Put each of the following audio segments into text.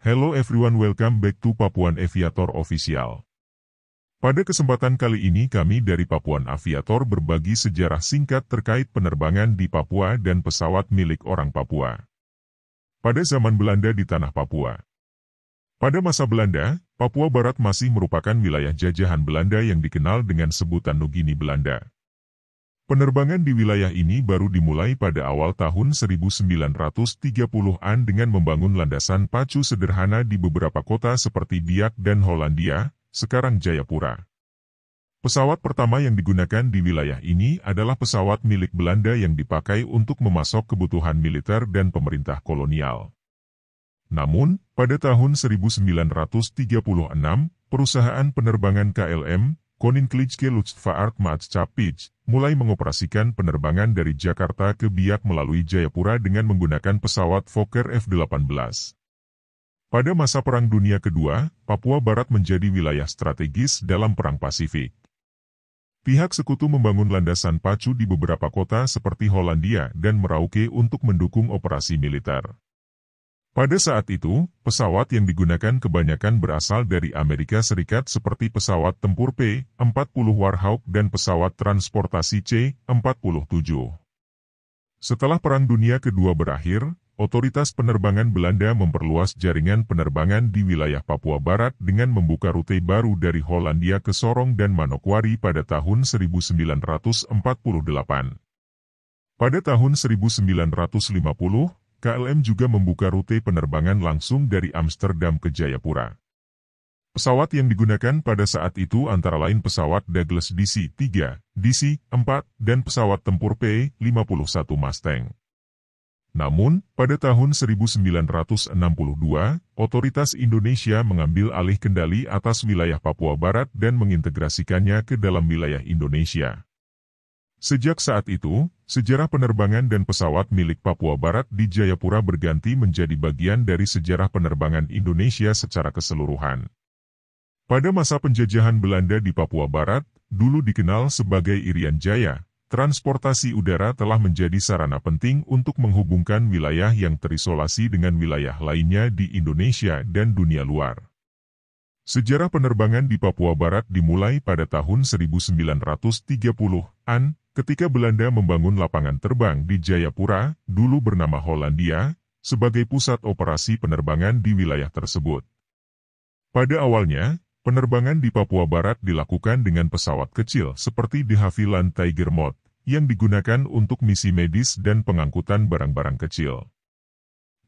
Hello everyone welcome back to Papuan Aviator Official. Pada kesempatan kali ini kami dari Papuan Aviator berbagi sejarah singkat terkait penerbangan di Papua dan pesawat milik orang Papua. Pada zaman Belanda di tanah Papua. Pada masa Belanda, Papua Barat masih merupakan wilayah jajahan Belanda yang dikenal dengan sebutan Nugini Belanda. Penerbangan di wilayah ini baru dimulai pada awal tahun 1930-an dengan membangun landasan pacu sederhana di beberapa kota seperti Biak dan Hollandia, sekarang Jayapura. Pesawat pertama yang digunakan di wilayah ini adalah pesawat milik Belanda yang dipakai untuk memasok kebutuhan militer dan pemerintah kolonial. Namun, pada tahun 1936, perusahaan penerbangan KLM Konin Klitschke Luftfahrt Capic, mulai mengoperasikan penerbangan dari Jakarta ke Biak melalui Jayapura dengan menggunakan pesawat Fokker F-18. Pada masa Perang Dunia Kedua, Papua Barat menjadi wilayah strategis dalam Perang Pasifik. Pihak sekutu membangun landasan pacu di beberapa kota seperti Hollandia dan Merauke untuk mendukung operasi militer. Pada saat itu, pesawat yang digunakan kebanyakan berasal dari Amerika Serikat seperti pesawat tempur P-40 Warhawk dan pesawat transportasi C-47. Setelah Perang Dunia Kedua berakhir, otoritas penerbangan Belanda memperluas jaringan penerbangan di wilayah Papua Barat dengan membuka rute baru dari Hollandia ke Sorong dan Manokwari pada tahun 1948. Pada tahun 1950, KLM juga membuka rute penerbangan langsung dari Amsterdam ke Jayapura. Pesawat yang digunakan pada saat itu antara lain pesawat Douglas DC-3, DC-4, dan pesawat tempur P-51 Mustang. Namun, pada tahun 1962, otoritas Indonesia mengambil alih kendali atas wilayah Papua Barat dan mengintegrasikannya ke dalam wilayah Indonesia. Sejak saat itu, sejarah penerbangan dan pesawat milik Papua Barat di Jayapura berganti menjadi bagian dari sejarah penerbangan Indonesia secara keseluruhan. Pada masa penjajahan Belanda di Papua Barat, dulu dikenal sebagai Irian Jaya, transportasi udara telah menjadi sarana penting untuk menghubungkan wilayah yang terisolasi dengan wilayah lainnya di Indonesia dan dunia luar. Sejarah penerbangan di Papua Barat dimulai pada tahun 1930-an ketika Belanda membangun lapangan terbang di Jayapura, dulu bernama Hollandia, sebagai pusat operasi penerbangan di wilayah tersebut. Pada awalnya, penerbangan di Papua Barat dilakukan dengan pesawat kecil seperti di Haviland Tiger Mod, yang digunakan untuk misi medis dan pengangkutan barang-barang kecil.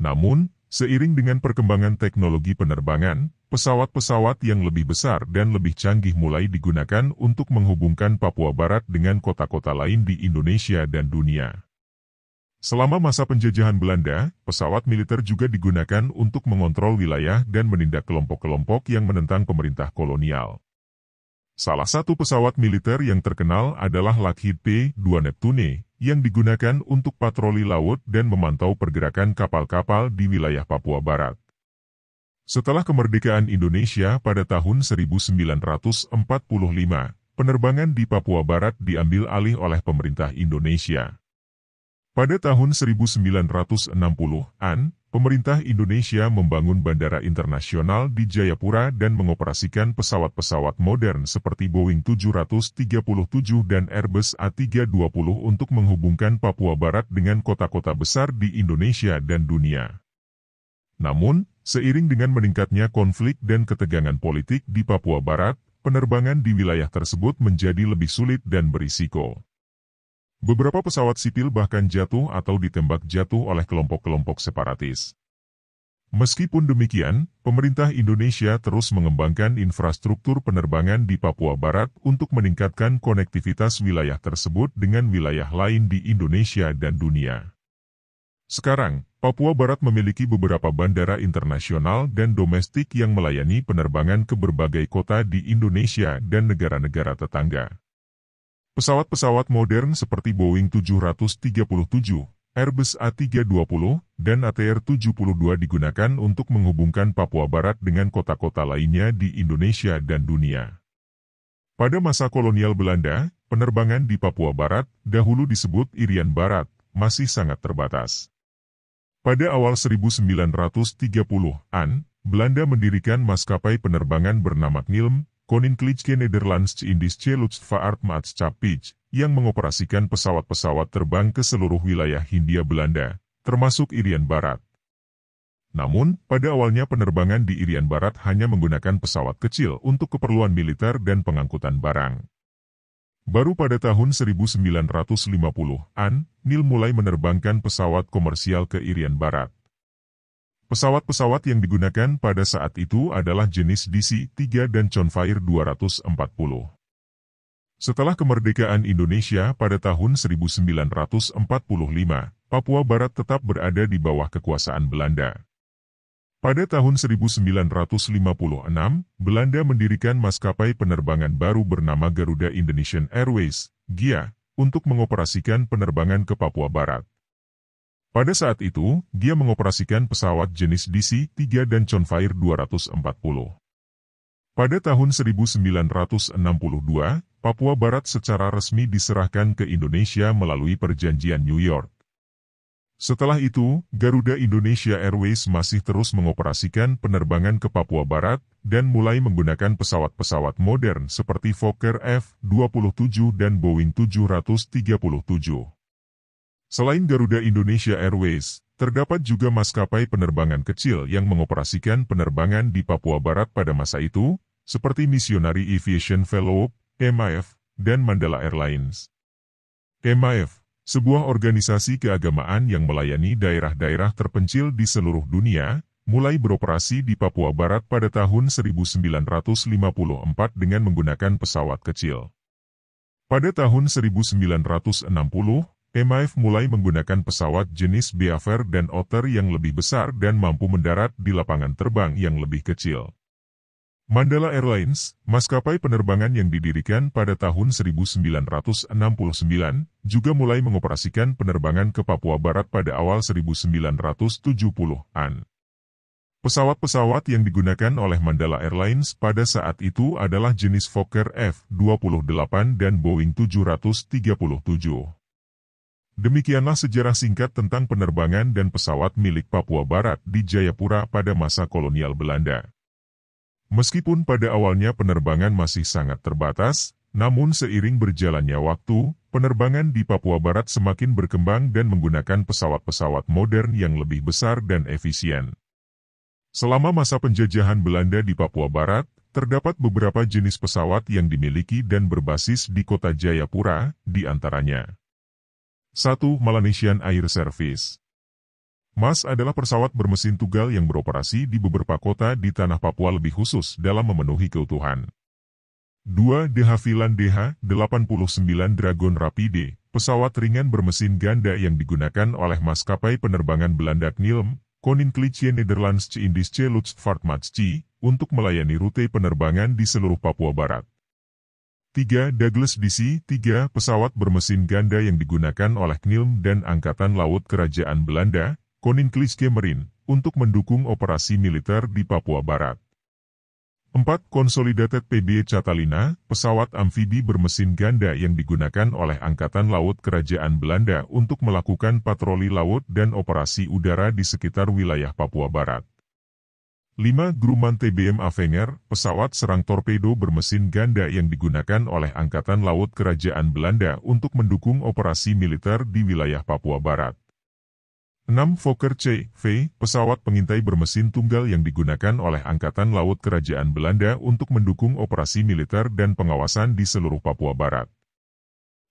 Namun, Seiring dengan perkembangan teknologi penerbangan, pesawat-pesawat yang lebih besar dan lebih canggih mulai digunakan untuk menghubungkan Papua Barat dengan kota-kota lain di Indonesia dan dunia. Selama masa penjajahan Belanda, pesawat militer juga digunakan untuk mengontrol wilayah dan menindak kelompok-kelompok yang menentang pemerintah kolonial. Salah satu pesawat militer yang terkenal adalah Lockheed P-2 Neptune yang digunakan untuk patroli laut dan memantau pergerakan kapal-kapal di wilayah Papua Barat. Setelah kemerdekaan Indonesia pada tahun 1945, penerbangan di Papua Barat diambil alih oleh pemerintah Indonesia. Pada tahun 1960-an, Pemerintah Indonesia membangun bandara internasional di Jayapura dan mengoperasikan pesawat-pesawat modern seperti Boeing 737 dan Airbus A320 untuk menghubungkan Papua Barat dengan kota-kota besar di Indonesia dan dunia. Namun, seiring dengan meningkatnya konflik dan ketegangan politik di Papua Barat, penerbangan di wilayah tersebut menjadi lebih sulit dan berisiko. Beberapa pesawat sipil bahkan jatuh atau ditembak jatuh oleh kelompok-kelompok separatis. Meskipun demikian, pemerintah Indonesia terus mengembangkan infrastruktur penerbangan di Papua Barat untuk meningkatkan konektivitas wilayah tersebut dengan wilayah lain di Indonesia dan dunia. Sekarang, Papua Barat memiliki beberapa bandara internasional dan domestik yang melayani penerbangan ke berbagai kota di Indonesia dan negara-negara tetangga. Pesawat-pesawat modern seperti Boeing 737, Airbus A320, dan ATR-72 digunakan untuk menghubungkan Papua Barat dengan kota-kota lainnya di Indonesia dan dunia. Pada masa kolonial Belanda, penerbangan di Papua Barat, dahulu disebut Irian Barat, masih sangat terbatas. Pada awal 1930-an, Belanda mendirikan maskapai penerbangan bernama Nilm. Koninklijke Nederlands Indische Luchtvaartmaatschappij, yang mengoperasikan pesawat-pesawat terbang ke seluruh wilayah Hindia Belanda, termasuk Irian Barat. Namun, pada awalnya penerbangan di Irian Barat hanya menggunakan pesawat kecil untuk keperluan militer dan pengangkutan barang. Baru pada tahun 1950-an, Nil mulai menerbangkan pesawat komersial ke Irian Barat. Pesawat-pesawat yang digunakan pada saat itu adalah jenis DC-3 dan Chonfire 240. Setelah kemerdekaan Indonesia pada tahun 1945, Papua Barat tetap berada di bawah kekuasaan Belanda. Pada tahun 1956, Belanda mendirikan maskapai penerbangan baru bernama Garuda Indonesian Airways, GIA, untuk mengoperasikan penerbangan ke Papua Barat. Pada saat itu, dia mengoperasikan pesawat jenis DC-3 dan Convair 240. Pada tahun 1962, Papua Barat secara resmi diserahkan ke Indonesia melalui perjanjian New York. Setelah itu, Garuda Indonesia Airways masih terus mengoperasikan penerbangan ke Papua Barat dan mulai menggunakan pesawat-pesawat modern seperti Fokker F-27 dan Boeing 737. Selain Garuda Indonesia Airways, terdapat juga maskapai penerbangan kecil yang mengoperasikan penerbangan di Papua Barat pada masa itu, seperti Missionary Aviation Fellow, MAF, dan Mandala Airlines. MAF, sebuah organisasi keagamaan yang melayani daerah-daerah terpencil di seluruh dunia, mulai beroperasi di Papua Barat pada tahun 1954 dengan menggunakan pesawat kecil. Pada tahun 1960, MIF mulai menggunakan pesawat jenis Beaver dan Otter yang lebih besar dan mampu mendarat di lapangan terbang yang lebih kecil. Mandala Airlines, maskapai penerbangan yang didirikan pada tahun 1969, juga mulai mengoperasikan penerbangan ke Papua Barat pada awal 1970-an. Pesawat-pesawat yang digunakan oleh Mandala Airlines pada saat itu adalah jenis Fokker F-28 dan Boeing 737. Demikianlah sejarah singkat tentang penerbangan dan pesawat milik Papua Barat di Jayapura pada masa kolonial Belanda. Meskipun pada awalnya penerbangan masih sangat terbatas, namun seiring berjalannya waktu, penerbangan di Papua Barat semakin berkembang dan menggunakan pesawat-pesawat modern yang lebih besar dan efisien. Selama masa penjajahan Belanda di Papua Barat, terdapat beberapa jenis pesawat yang dimiliki dan berbasis di kota Jayapura, di antaranya. 1. Malaysian Air Service MAS adalah pesawat bermesin tunggal yang beroperasi di beberapa kota di tanah Papua lebih khusus dalam memenuhi keutuhan. 2. De Havilland DH-89 Dragon Rapide, pesawat ringan bermesin ganda yang digunakan oleh maskapai penerbangan Belanda Knilm, Koninklijke Nederlands Indische Luchtvaartmaatschappij untuk melayani rute penerbangan di seluruh Papua Barat. 3. Douglas DC 3. Pesawat bermesin ganda yang digunakan oleh KNIL dan Angkatan Laut Kerajaan Belanda, Koninklijke Marine, untuk mendukung operasi militer di Papua Barat. 4. Consolidated PB Catalina, pesawat amfibi bermesin ganda yang digunakan oleh Angkatan Laut Kerajaan Belanda untuk melakukan patroli laut dan operasi udara di sekitar wilayah Papua Barat. 5. Grumman TBM Avenger, pesawat serang torpedo bermesin ganda yang digunakan oleh Angkatan Laut Kerajaan Belanda untuk mendukung operasi militer di wilayah Papua Barat. 6. Fokker CV, pesawat pengintai bermesin tunggal yang digunakan oleh Angkatan Laut Kerajaan Belanda untuk mendukung operasi militer dan pengawasan di seluruh Papua Barat.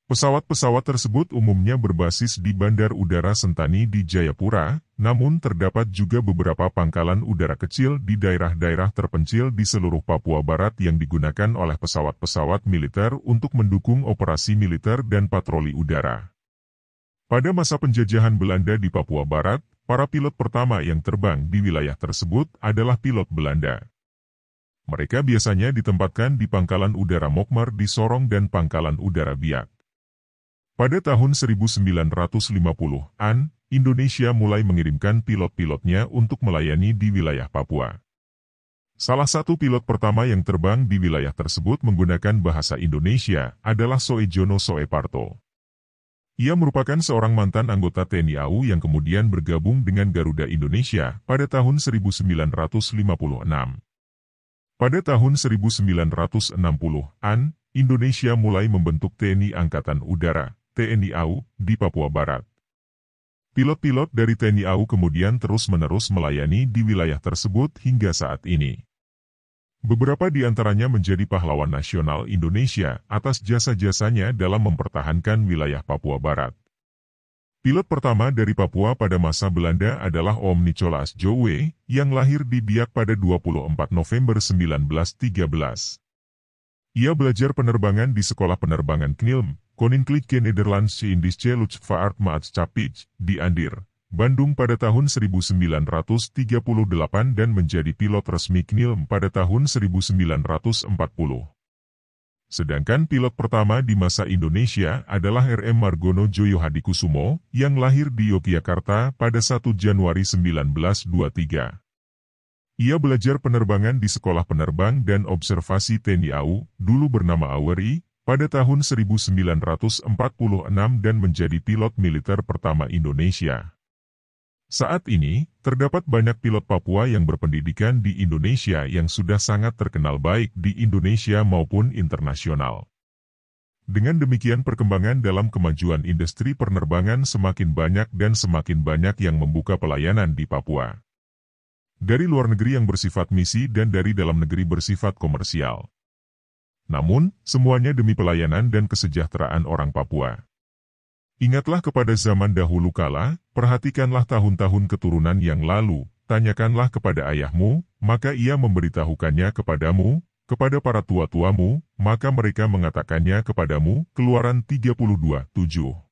Pesawat-pesawat tersebut umumnya berbasis di Bandar Udara Sentani di Jayapura, namun terdapat juga beberapa pangkalan udara kecil di daerah-daerah terpencil di seluruh Papua Barat yang digunakan oleh pesawat-pesawat militer untuk mendukung operasi militer dan patroli udara. Pada masa penjajahan Belanda di Papua Barat, para pilot pertama yang terbang di wilayah tersebut adalah pilot Belanda. Mereka biasanya ditempatkan di pangkalan udara Mokmar di Sorong dan pangkalan udara Biak. Pada tahun 1950-an, Indonesia mulai mengirimkan pilot-pilotnya untuk melayani di wilayah Papua. Salah satu pilot pertama yang terbang di wilayah tersebut menggunakan bahasa Indonesia adalah Soejono Soeparto. Ia merupakan seorang mantan anggota TNI AU yang kemudian bergabung dengan Garuda Indonesia pada tahun 1956. Pada tahun 1960-an, Indonesia mulai membentuk TNI Angkatan Udara TNI AU di Papua Barat. Pilot-pilot dari TNI AU kemudian terus-menerus melayani di wilayah tersebut hingga saat ini. Beberapa di antaranya menjadi pahlawan nasional Indonesia atas jasa-jasanya dalam mempertahankan wilayah Papua Barat. Pilot pertama dari Papua pada masa Belanda adalah Om Nicholas Jowe, yang lahir di Biak pada 24 November 1913. Ia belajar penerbangan di Sekolah Penerbangan Knilm, Koninklijke Nederlandse Indische Luchtvaartmaatschappij di Andir, Bandung pada tahun 1938 dan menjadi pilot resmi KNIL pada tahun 1940. Sedangkan pilot pertama di masa Indonesia adalah RM Margono Joyo Hadikusumo yang lahir di Yogyakarta pada 1 Januari 1923. Ia belajar penerbangan di Sekolah Penerbang dan Observasi TNI AU, dulu bernama AWERI, pada tahun 1946 dan menjadi pilot militer pertama Indonesia. Saat ini, terdapat banyak pilot Papua yang berpendidikan di Indonesia yang sudah sangat terkenal baik di Indonesia maupun internasional. Dengan demikian perkembangan dalam kemajuan industri penerbangan semakin banyak dan semakin banyak yang membuka pelayanan di Papua. Dari luar negeri yang bersifat misi dan dari dalam negeri bersifat komersial. Namun, semuanya demi pelayanan dan kesejahteraan orang Papua. Ingatlah kepada zaman dahulu kala, perhatikanlah tahun-tahun keturunan yang lalu, tanyakanlah kepada ayahmu, maka ia memberitahukannya kepadamu, kepada para tua-tuamu, maka mereka mengatakannya kepadamu, Keluaran 32.7.